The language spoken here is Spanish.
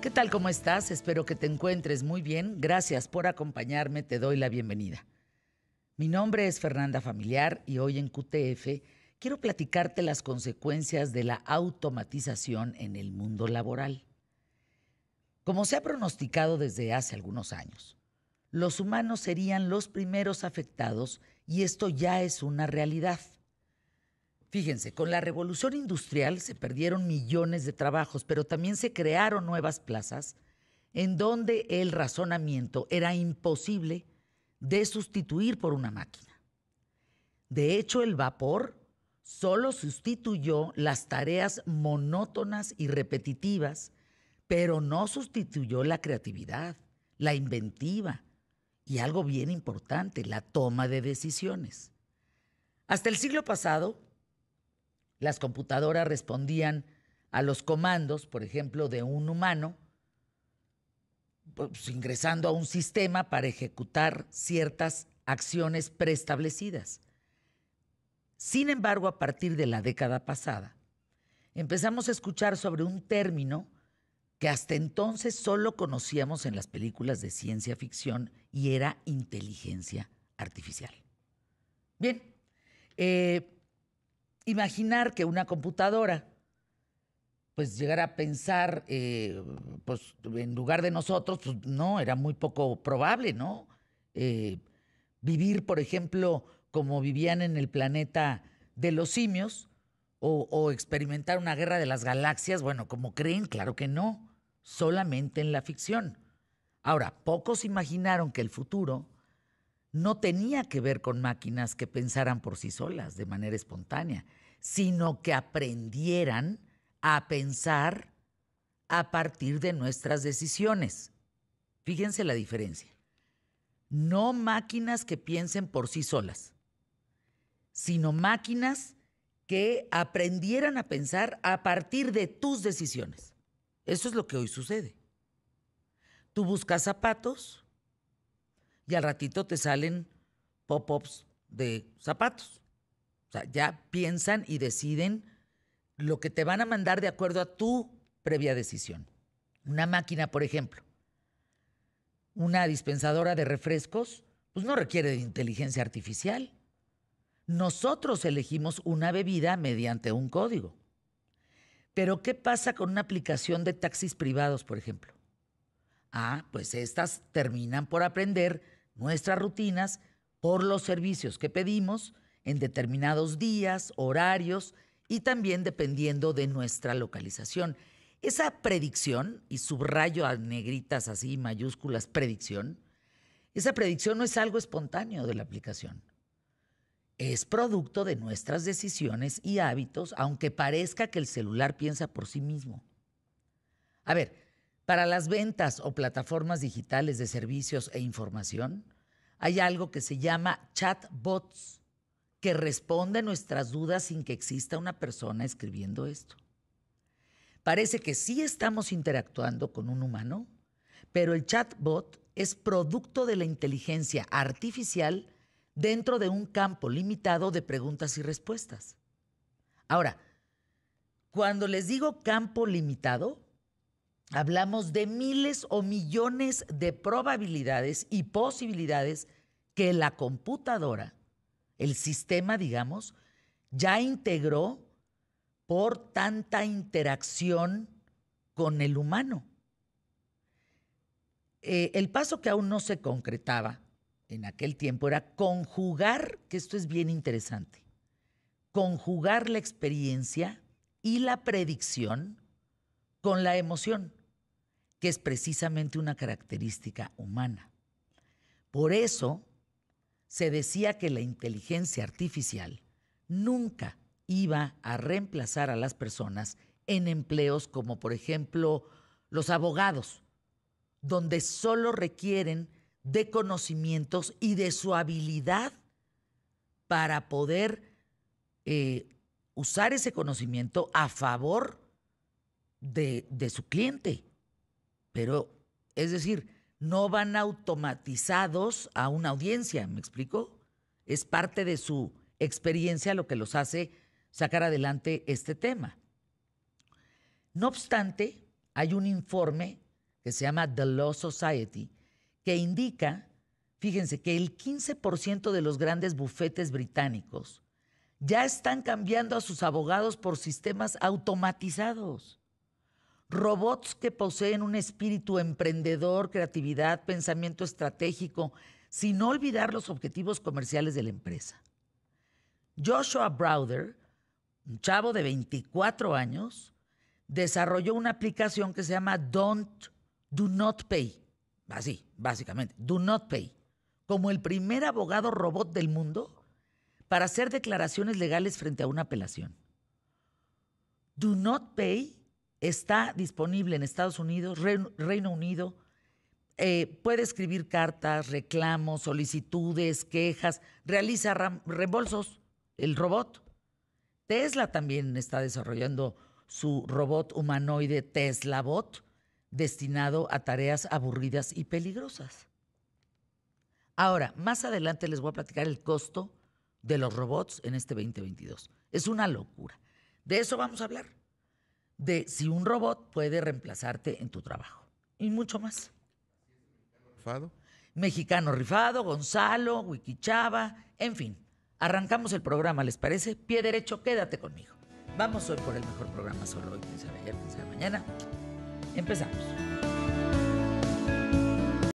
¿Qué tal? ¿Cómo estás? Espero que te encuentres muy bien. Gracias por acompañarme. Te doy la bienvenida. Mi nombre es Fernanda Familiar y hoy en QTF quiero platicarte las consecuencias de la automatización en el mundo laboral. Como se ha pronosticado desde hace algunos años, los humanos serían los primeros afectados y esto ya es una realidad. Fíjense, con la revolución industrial se perdieron millones de trabajos, pero también se crearon nuevas plazas en donde el razonamiento era imposible de sustituir por una máquina. De hecho, el vapor solo sustituyó las tareas monótonas y repetitivas, pero no sustituyó la creatividad, la inventiva y algo bien importante, la toma de decisiones. Hasta el siglo pasado, las computadoras respondían a los comandos, por ejemplo, de un humano, pues, ingresando a un sistema para ejecutar ciertas acciones preestablecidas. Sin embargo, a partir de la década pasada, empezamos a escuchar sobre un término que hasta entonces solo conocíamos en las películas de ciencia ficción y era inteligencia artificial. Bien, eh, imaginar que una computadora pues llegara a pensar, eh, pues en lugar de nosotros, pues, no, era muy poco probable, ¿no? Eh, vivir, por ejemplo, como vivían en el planeta de los simios, o experimentar una guerra de las galaxias, bueno, como creen, claro que no, solamente en la ficción. Ahora, pocos imaginaron que el futuro no tenía que ver con máquinas que pensaran por sí solas de manera espontánea, sino que aprendieran a pensar a partir de nuestras decisiones. Fíjense la diferencia. No máquinas que piensen por sí solas, sino máquinas que aprendieran a pensar a partir de tus decisiones. Eso es lo que hoy sucede. Tú buscas zapatos, y al ratito te salen pop-ups de zapatos. O sea, ya piensan y deciden lo que te van a mandar de acuerdo a tu previa decisión. Una máquina, por ejemplo, una dispensadora de refrescos, pues no requiere de inteligencia artificial. Nosotros elegimos una bebida mediante un código. Pero ¿qué pasa con una aplicación de taxis privados, por ejemplo? Ah, pues estas terminan por aprender nuestras rutinas por los servicios que pedimos en determinados días, horarios y también dependiendo de nuestra localización. Esa predicción, y subrayo a negritas así, mayúsculas, predicción, esa predicción no es algo espontáneo de la aplicación. Es producto de nuestras decisiones y hábitos, aunque parezca que el celular piensa por sí mismo. A ver, para las ventas o plataformas digitales de servicios e información, hay algo que se llama chatbots, que responde nuestras dudas sin que exista una persona escribiendo esto. Parece que sí estamos interactuando con un humano, pero el chatbot es producto de la inteligencia artificial dentro de un campo limitado de preguntas y respuestas. Ahora, cuando les digo campo limitado, hablamos de miles o millones de probabilidades y posibilidades que la computadora, el sistema, digamos, ya integró por tanta interacción con el humano. Eh, el paso que aún no se concretaba en aquel tiempo era conjugar, que esto es bien interesante, conjugar la experiencia y la predicción con la emoción que es precisamente una característica humana. Por eso se decía que la inteligencia artificial nunca iba a reemplazar a las personas en empleos como por ejemplo los abogados, donde solo requieren de conocimientos y de su habilidad para poder eh, usar ese conocimiento a favor de su cliente pero es decir, no van automatizados a una audiencia, ¿me explico? Es parte de su experiencia lo que los hace sacar adelante este tema. No obstante, hay un informe que se llama The Law Society que indica, fíjense, que el 15% de los grandes bufetes británicos ya están cambiando a sus abogados por sistemas automatizados robots que poseen un espíritu emprendedor, creatividad, pensamiento estratégico, sin olvidar los objetivos comerciales de la empresa. Joshua Browder, un chavo de 24 años, desarrolló una aplicación que se llama Don't, Do Not Pay. Así, básicamente, Do Not Pay. Como el primer abogado robot del mundo para hacer declaraciones legales frente a una apelación. Do Not Pay está disponible en Estados Unidos, Reino, Unido. Eh, puede escribir cartas, reclamos, solicitudes, quejas, realiza reembolsos, el robot. Tesla también está desarrollando su robot humanoide Tesla Bot, destinado a tareas aburridas y peligrosas. Ahora, más adelante les voy a platicar el costo de los robots en este 2022. Es una locura. De eso vamos a hablar de si un robot puede reemplazarte en tu trabajo. Y mucho más. Rifado. Mexicano Rifado, Gonzalo, Wikichava, en fin. Arrancamos el programa, ¿les parece? Pie derecho, quédate conmigo. Vamos hoy por el mejor programa, solo hoy, sabe ayer, pensar mañana. Empezamos.